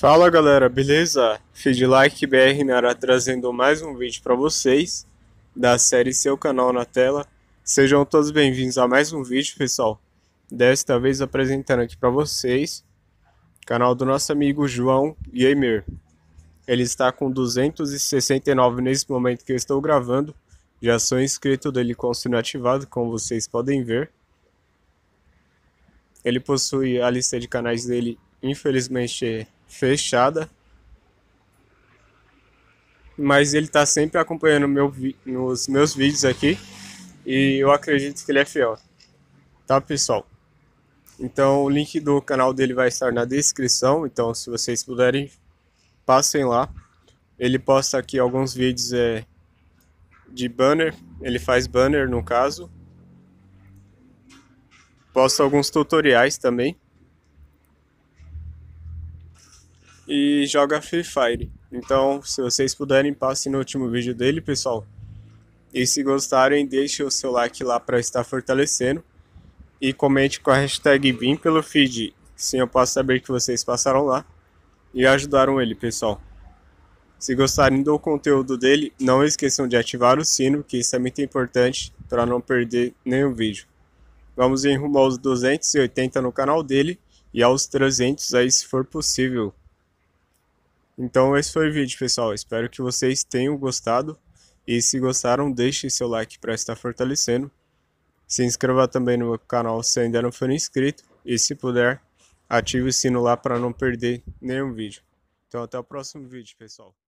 Fala galera, beleza? Feed Like BR Nara trazendo mais um vídeo para vocês da série Seu Canal na Tela. Sejam todos bem-vindos a mais um vídeo, pessoal. Desta vez apresentando aqui para vocês o canal do nosso amigo João Gamer. Ele está com 269 nesse momento que eu estou gravando. Já sou inscrito dele com o sino ativado, como vocês podem ver. Ele possui a lista de canais dele, infelizmente fechada. Mas ele está sempre acompanhando meu nos meus vídeos aqui. E eu acredito que ele é fiel. Tá, pessoal? Então, o link do canal dele vai estar na descrição. Então, se vocês puderem, passem lá. Ele posta aqui alguns vídeos é, de banner. Ele faz banner, no caso. Posta alguns tutoriais também. e joga Free Fire. Então, se vocês puderem, passem no último vídeo dele, pessoal. E se gostarem, deixe o seu like lá para estar fortalecendo. E comente com a hashtag BIM pelo feed, assim eu posso saber que vocês passaram lá e ajudaram ele, pessoal. Se gostarem do conteúdo dele, não esqueçam de ativar o sino, que isso é muito importante para não perder nenhum vídeo. Vamos em rumo aos 280 no canal dele e aos 300 aí se for possível. Então esse foi o vídeo, pessoal. Espero que vocês tenham gostado. E se gostaram, deixe seu like para estar fortalecendo. Se inscreva também no meu canal se ainda não for inscrito. E se puder, ative o sino lá para não perder nenhum vídeo. Então até o próximo vídeo, pessoal.